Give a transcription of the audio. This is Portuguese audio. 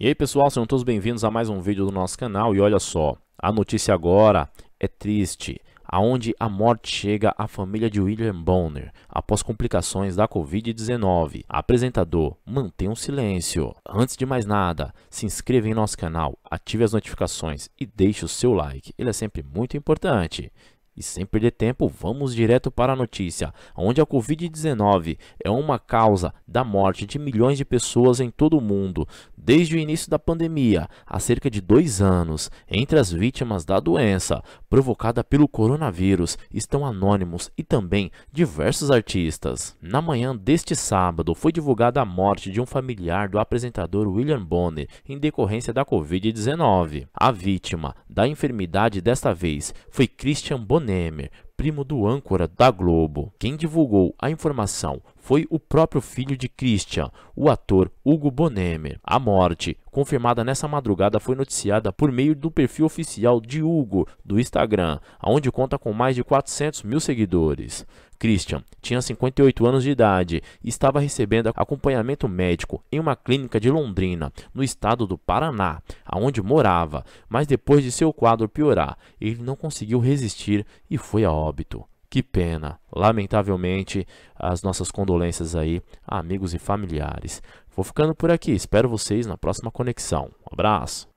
E aí pessoal, sejam todos bem-vindos a mais um vídeo do nosso canal e olha só, a notícia agora é triste, aonde a morte chega à família de William Bonner após complicações da Covid-19. Apresentador, mantenha um silêncio. Antes de mais nada, se inscreva em nosso canal, ative as notificações e deixe o seu like, ele é sempre muito importante. E sem perder tempo, vamos direto para a notícia, onde a Covid-19 é uma causa da morte de milhões de pessoas em todo o mundo, desde o início da pandemia, há cerca de dois anos. Entre as vítimas da doença provocada pelo coronavírus estão anônimos e também diversos artistas. Na manhã deste sábado, foi divulgada a morte de um familiar do apresentador William Bonner em decorrência da Covid-19. A vítima da enfermidade desta vez foi Christian Bonner Nemer, primo do âncora da Globo. Quem divulgou a informação foi o próprio filho de Christian, o ator Hugo Bonemer. A morte, confirmada nessa madrugada, foi noticiada por meio do perfil oficial de Hugo do Instagram, onde conta com mais de 400 mil seguidores. Christian tinha 58 anos de idade e estava recebendo acompanhamento médico em uma clínica de Londrina, no estado do Paraná, aonde morava, mas depois de seu quadro piorar, ele não conseguiu resistir e foi a óbito. Que pena. Lamentavelmente, as nossas condolências aí, amigos e familiares. Vou ficando por aqui. Espero vocês na próxima conexão. Um abraço.